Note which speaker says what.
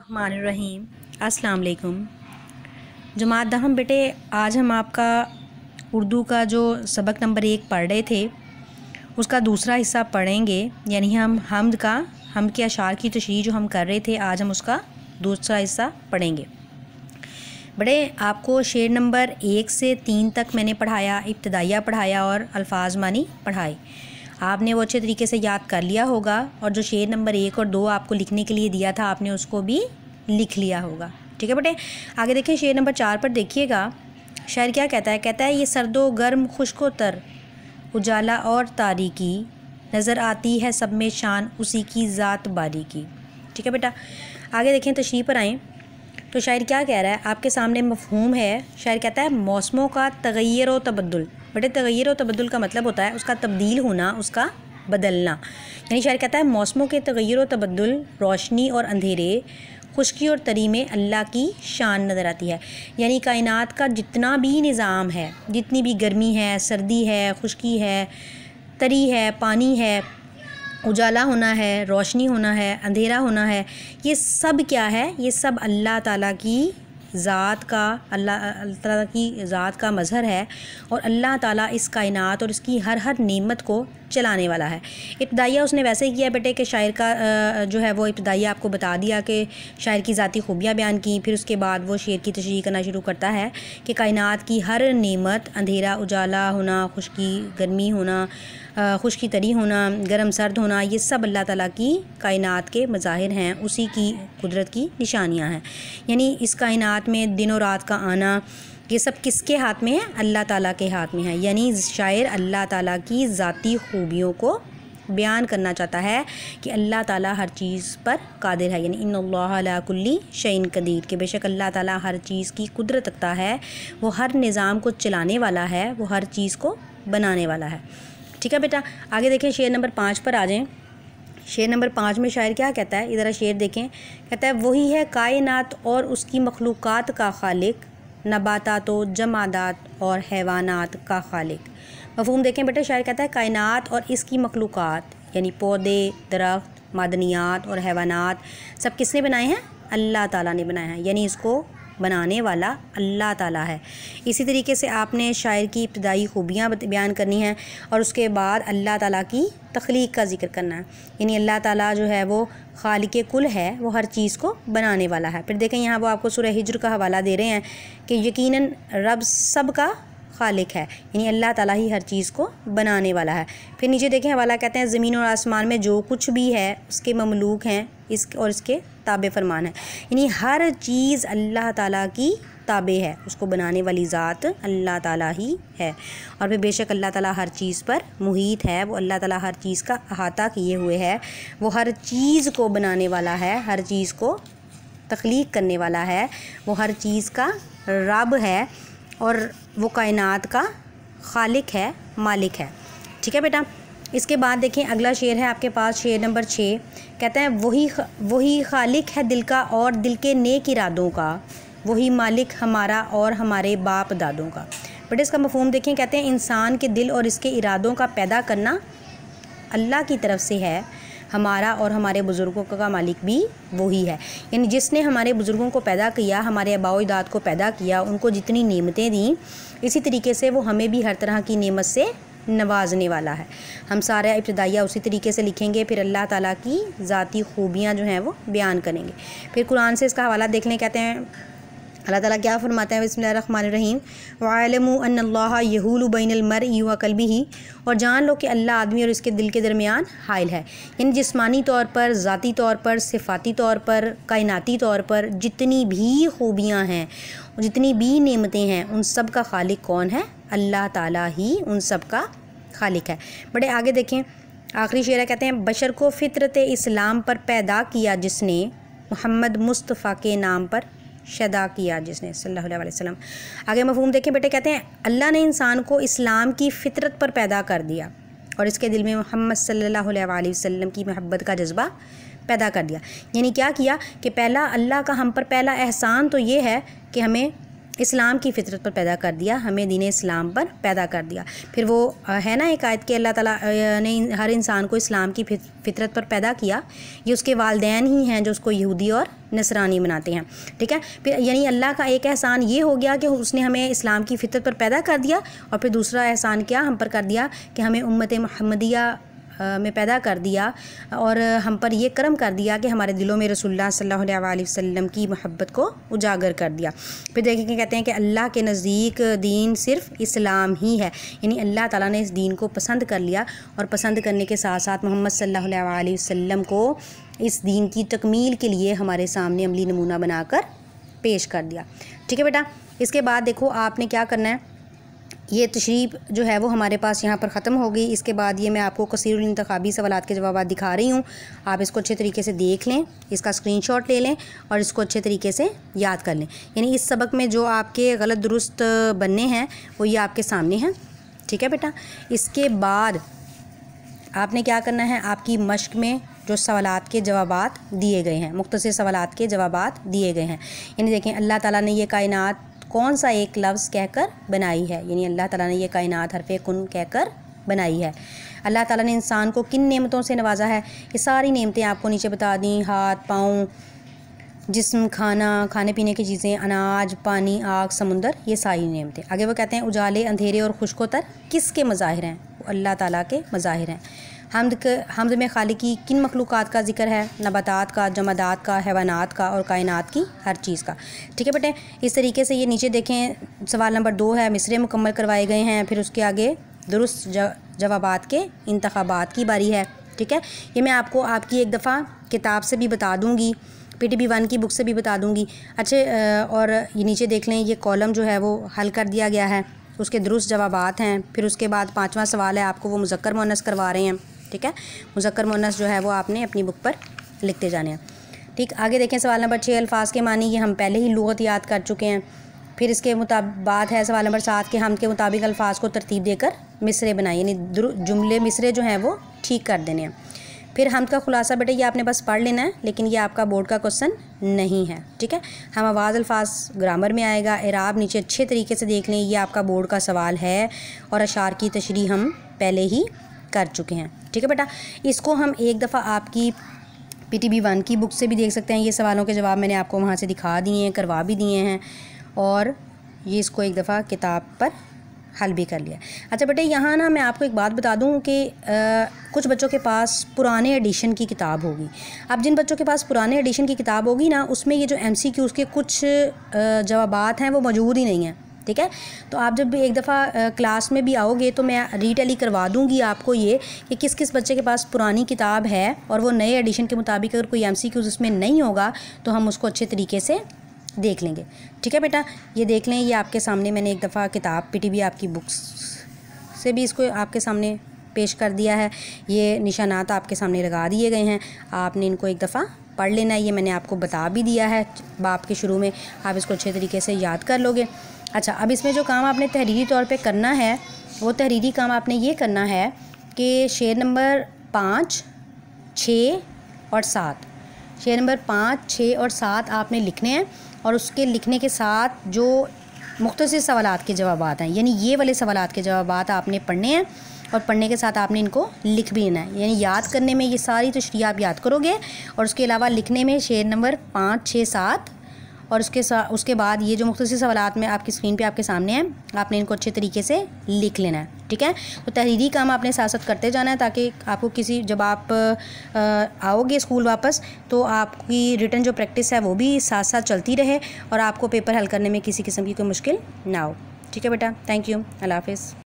Speaker 1: रहीम अस्सलाम वालेकुम जमात दहम बेटे आज हम आपका उर्दू का जो सबक नंबर एक पढ़ रहे थे उसका दूसरा हिस्सा पढ़ेंगे यानी हम हमद का हम के अशार की तशरी जो हम कर रहे थे आज हम उसका दूसरा हिस्सा पढ़ेंगे बड़े आपको शेर नंबर एक से तीन तक मैंने पढ़ाया इब्तदाइया पढ़ाया और अल्फाज मानी पढ़ाई आपने वो अच्छे तरीके से याद कर लिया होगा और जो शेर नंबर एक और दो आपको लिखने के लिए दिया था आपने उसको भी लिख लिया होगा ठीक है बेटे आगे देखें शेर नंबर चार पर देखिएगा शायर क्या कहता है कहता है ये सर्दो गर्म खुश्को तर उजाला और तारीकी नज़र आती है सब में शान उसी की ज़ात बारी की ठीक है बेटा आगे देखें तशरी पर आएँ तो शायर क्या कह रहा है आपके सामने मफहूम है शायर कहता है मौसमों का तगैर व तबदुल बटे तगैर व तबदुल का मतलब होता है उसका तब्दील होना उसका बदलना यानी शायर कहता है मौसमों के तगैर व तबदुल रोशनी और अंधेरे खुशकी और तरी में अल्लाह की शान नज़र आती है यानी कायनात का जितना भी निज़ाम है जितनी भी गर्मी है सर्दी है खुशकी है तरी है पानी है उजाला होना है रोशनी होना है अंधेरा होना है ये सब क्या है ये सब अल्लाह ताला की ज़ात का अल्लाह ताला की ज़ात का मज़हर है और अल्लाह ताला इस कायनात और इसकी हर हर नेमत को चलाने वाला है इब्तदाइया उसने वैसे ही किया बेटे कि शायर का जो है वो इब्तदाइया आपको बता दिया कि शायर की ज़ाती खूबियाँ बयान की फिर उसके बाद वो शेर की तशरी करना शुरू करता है कि कायनात की हर नेमत अंधेरा उजाला होना खुशकी गर्मी होना खुशकी तरी होना गर्म सर्द होना ये सब अल्लाह ताला की कायनात के मज़ाहिर हैं उसी की कुदरत की निशानियाँ हैं यानी इस कायनात में दिन और रात का आना ये सब किसके हाथ में है अल्लाह ताला के हाथ में है यानी शायर अल्लाह ताला की ज़ाती खूबियों को बयान करना चाहता है कि अल्लाह ताला हर चीज़ पर कादिर है यानी इन कुल्ली शैन कदीर के बेशक अल्लाह ताला हर चीज़ की कुदरत रखता है वो हर निज़ाम को चलाने वाला है वो हर चीज़ को बनाने वाला है ठीक है बेटा आगे देखें शेर नंबर पाँच पर आ जाएँ शेर नंबर पाँच में शायर क्या कहता है इधर शेर देखें कहता है वही है कायनात और उसकी मखलूक़ात का खालिक नबातात जमादात और हैवानात का खालिक मफहम देखें बेटा शायर कहता है कायनात और इसकी मखलूक यानी पौधे दरख्त मदनियात और हैवानात सब किसने बनाए हैं अल्लाह ताला ने बनाया है यानी इसको बनाने वाला अल्लाह ताला है इसी तरीके से आपने शायर की इब्तदाई खूबियाँ बयान करनी है और उसके बाद अल्लाह ताला की तख्लीक का जिक्र करना है यानी अल्लाह ताला जो है वो खाल के कुल है वो हर चीज़ को बनाने वाला है फिर देखें यहाँ वो आपको सुरह हिजर का हवाला दे रहे हैं कि यकीनन रब सब का खालिक है यानी अल्लाह ताला ही हर चीज़ को बनाने वाला है फिर नीचे देखें हवाला कहते हैं ज़मीन और आसमान में जो कुछ भी है उसके ममलूक हैं इस और इसके ताबे फरमान है यानी हर चीज़ अल्लाह ताला की ताबे है उसको बनाने वाली ज़ात अल्लाह ताला ही है और फिर बेशक अल्लाह ताला हर चीज़ पर मुहित है वो अल्लाह ताला हर चीज़ का अहाता किए हुए है वो हर चीज़ को बनाने वाला है हर चीज़ को तख्लीक करने वाला है वो हर चीज़ का रब है और वो कायनात का खालिक है मालिक है ठीक है बेटा इसके बाद देखें अगला शेर है आपके पास शेर नंबर छः कहते हैं वही वही खालिक है दिल का और दिल के नेक इरादों का वही मालिक हमारा और हमारे बाप दादों का बट इसका मफहम देखें कहते हैं इंसान के दिल और इसके इरादों का पैदा करना अल्लाह की तरफ से है हमारा और हमारे बुज़ुर्गों का मालिक भी वही है यानी जिसने हमारे बुज़ुर्गों को पैदा किया हमारे आबाओ को पैदा किया उनको जितनी नियमतें दी इसी तरीके से वो हमें भी हर तरह की नियमत से नवाजने वाला है हम सारे इब्तदाइया उसी तरीके से लिखेंगे फिर अल्लाह ताला की ज़ाती ख़ूबियाँ जो हैं वो बयान करेंगे फिर कुरान से इसका हवाला देख लें कहते हैं अल्लाह ताला क्या फरमाते हैं बसमीम वालमल्ला यहूलबैनमर युवा कलबी ही और जान लो कि अल्लाह आदमी और इसके दिल के दरमियान हायल है इन जिस्मानी तौर पर ज़ाती तौर पर सिफाती तौर पर कायनाती तौर पर जितनी भी खूबियाँ हैं जितनी भी नेमतें हैं उन सब का खालिक कौन है अल्लाह ताला ही उन सब का खालिक है बड़े आगे देखें आखिरी शेरा कहते हैं बशर को फितरत इस्लाम पर पैदा किया जिसने मोहम्मद मुस्तफ़ा के नाम पर शदा किया जिसने सल्लल्लाहु अलैहि वसल्लम आगे मफहूम देखें बेटे कहते हैं अल्लाह ने इंसान को इस्लाम की फितरत पर पैदा कर दिया और इसके दिल में मोहम्मद सल्लल्लाहु अलैहि वसल्लम की महब्बत का जज्बा पैदा कर दिया यानी क्या किया कि पहला अल्लाह का हम पर पहला एहसान तो ये है कि हमें इस्लाम की फितरत पर पैदा कर दिया हमें दीन इस्लाम पर पैदा कर दिया फिर वो है ना एक आयत के अल्लाह ताला ने हर इंसान को इस्लाम की फितरत पर पैदा किया ये उसके वालदेन ही हैं जो उसको यहूदी और नसरानी बनाते हैं ठीक है फिर यानी अल्लाह का एक एहसान ये हो गया कि उसने हमें इस्लाम की फितरत पर पैदा कर दिया और फिर दूसरा एहसान क्या हम पर कर दिया कि हमें उम्मत महमदिया में पैदा कर दिया और हम पर यह करम कर दिया कि हमारे दिलों में रसुल्ला सल्ला वसम की मोहब्बत को उजागर कर दिया फिर देखिए कहते हैं कि अल्लाह के नज़दीक दीन सिर्फ इस्लाम ही है यानी अल्लाह ताला ने इस दीन को पसंद कर लिया और पसंद करने के साथ साथ मोहम्मद सल्ला वसम को इस दीन की तकमील के लिए हमारे सामने अमली नमूना बनाकर पेश कर दिया ठीक है बेटा इसके बाद देखो आपने क्या करना है ये तशरीब जो है वो हमारे पास यहाँ पर ख़त्म हो गई इसके बाद ये मैं आपको कसीर इंतबी सवाल के जवाब दिखा रही हूँ आप इसको अच्छे तरीके से देख लें इसका स्क्रीन शॉट ले लें और इसको अच्छे तरीके से याद कर लें यानी इस सबक में जो आपके गलत दुरुस्त बनने हैं वो ये आपके सामने हैं ठीक है बेटा इसके बाद आपने क्या करना है आपकी मश्क में जो सवाल के जवाब दिए गए हैं मुख्तर सवाल के जवाब दिए गए हैं यानी देखें अल्लाह ताली ने यह कायनत कौन सा एक लफ्ज़ कहकर बनाई है यानी अल्लाह ताला ने यह कायनात हरफ कन कहकर बनाई है अल्लाह ताला ने इंसान को किन नेमतों से नवाजा है ये सारी नेमतें आपको नीचे बता दी हाथ पाँव जिसम खाना खाने पीने की चीज़ें अनाज पानी आग समुंदर ये सारी नेमतें आगे वो कहते हैं उजाले अंधेरे और खुशकोतर किसके मज़ाहिर हैं अल्लाह ताला के मज़ाहिर हैं हमद हमद में खाली की किन मखलूक़ का जिक्र है नबातात का जमादात का हैवानात का और कायनात की हर चीज़ का ठीक है बेटे इस तरीके से ये नीचे देखें सवाल नंबर दो है मिसरे मुकम्मल करवाए गए हैं फिर उसके आगे दुरुस्त जवाब के इंतबात की बारी है ठीक है ये मैं आपको आपकी एक दफ़ा किताब से भी बता दूँगी पी टी बी वन की बुक से भी बता दूँगी अच्छे और ये नीचे देख लें ये कॉलम जो है वो हल कर दिया गया है उसके दुरुस्त जवाब हैं फिर उसके बाद पाँचवा सवाल है आपको वो मुजक्र मुनस करवा रहे हैं ठीक है मुजक्कर मुनस जो है वो आपने अपनी बुक पर लिखते जाने हैं ठीक आगे देखें सवाल नंबर छः अल्फाज के मानी ये हम पहले ही लुत याद कर चुके हैं फिर इसके मुताबिक बात है सवाल नंबर सात के हम के मुताबिक अल्फाज को तरतीब देकर मिसरे बनाए यानी जुमले मिसरे जो हैं वो ठीक कर देने हैं फिर हम का खुलासा बेटे ये आपने बस पढ़ लेना है लेकिन ये आपका बोर्ड का क्वेश्चन नहीं है ठीक है हम आवाज़ अल्फाज ग्रामर में आएगा इराब नीचे अच्छे तरीके से देख लें ये आपका बोर्ड का सवाल है और अशार की तशरी हम पहले ही कर चुके हैं ठीक है बेटा इसको हम एक दफ़ा आपकी पी टी बी वन की बुक से भी देख सकते हैं ये सवालों के जवाब मैंने आपको वहाँ से दिखा दिए हैं करवा भी दिए हैं और ये इसको एक दफ़ा किताब पर हल भी कर लिया अच्छा बेटे यहाँ ना मैं आपको एक बात बता दूँ कि आ, कुछ बच्चों के पास पुराने एडिशन की किताब होगी अब जिन बच्चों के पास पुराने एडिशन की किताब होगी ना उसमें ये जो एम सी के कुछ जवाब हैं वो मौजूद ही नहीं हैं ठीक है तो आप जब एक दफ़ा क्लास में भी आओगे तो मैं रीटेली करवा दूँगी आपको ये कि किस किस बच्चे के पास पुरानी किताब है और वो नए एडिशन के मुताबिक अगर कोई एम उसमें नहीं होगा तो हम उसको अच्छे तरीके से देख लेंगे ठीक है बेटा ये देख लें ये आपके सामने मैंने एक दफ़ा किताब पीटीबी आपकी बुक्स से भी इसको आपके सामने पेश कर दिया है ये निशानात आपके सामने लगा दिए गए हैं आपने इनको एक दफ़ा पढ़ लेना है ये मैंने आपको बता भी दिया है बाप के शुरू में आप इसको अच्छे तरीके से याद कर लोगे अच्छा अब इसमें जो काम आपने तहरीरी तौर पे करना है वो तहरीरी काम आपने ये करना है कि शेयर नंबर पाँच छ और सात शेयर नंबर पाँच छः और सात आपने लिखने हैं और उसके लिखने के साथ जो मुख्तर सवाल के जवाब हैं यानी ये वाले सवाल के जवाब आपने पढ़ने हैं और पढ़ने के साथ आपने इनको लिख भी लेना है यानी याद करने में ये सारी तशरी आप याद करोगे और उसके अलावा लिखने में शेयर नंबर पाँच छः सात और उसके साथ उसके बाद ये जो मुख्तसर सवालत में आपकी स्क्रीन पर आपके सामने हैं आपने इनको अच्छे तरीके से लिख लेना है ठीक है तो तहरीरी काम आपने साथ साथ करते जाना है ताकि आपको किसी जब आप आओगे स्कूल वापस तो आपकी रिटर्न जो प्रैक्टिस है वो भी साथ साथ चलती रहे और आपको पेपर हल करने में किसी किस्म की कोई मुश्किल ना हो ठीक है बेटा थैंक यू अल्लाह हाफिज़